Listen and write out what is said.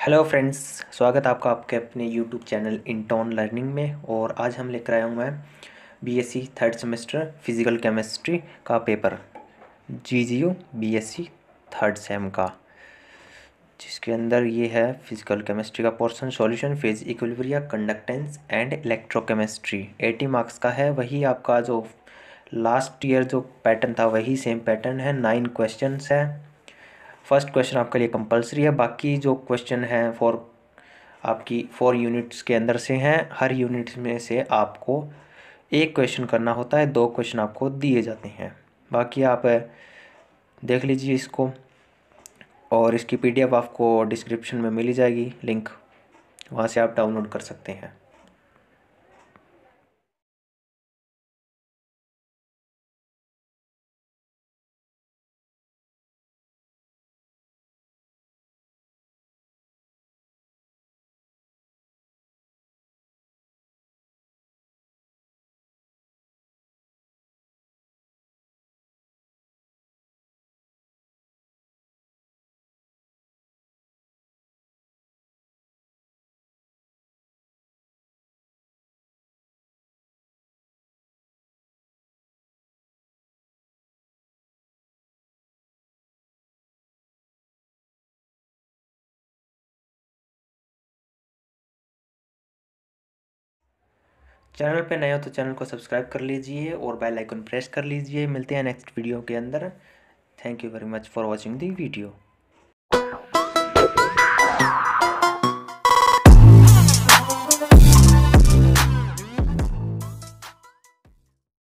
hello friends स्वागत है आपका आपके अपने यूट्यूब चैनल इंटॉन लर्निंग में और आज हम लेकर हैं B S BSc third semester physical chemistry का paper G G U B third sem का जिसके अंदर ये है फिज़िकल केमिस्ट्री का portion solution phase equilibria conductance and electrochemistry eighty marks का है वही आपका जो लास्ट ईयर जो पैटर्न था वही सेम पैटर्न है नाइन क्वेश्चंस है फर्स्ट क्वेश्चन आपके लिए कंपलसरी है बाकी जो क्वेश्चन हैं फॉर आपकी फोर यूनिट्स के अंदर से हैं हर यूनिट में से आपको एक क्वेश्चन करना होता है दो क्वेश्चन आपको दिए जाते हैं बाकी आप देख लीजिए इसको और इसकी पीडीएफ आपको डिस्क्रिप्शन में मिली जाएगी लिंक वहाँ से आप डाउनलोड कर सकते हैं चैनल पे नए हो तो चैनल को सब्सक्राइब कर लीजिए और बेल आइकन प्रेस कर लीजिए मिलते हैं नेक्स्ट वीडियो के अंदर thank you very much for watching the video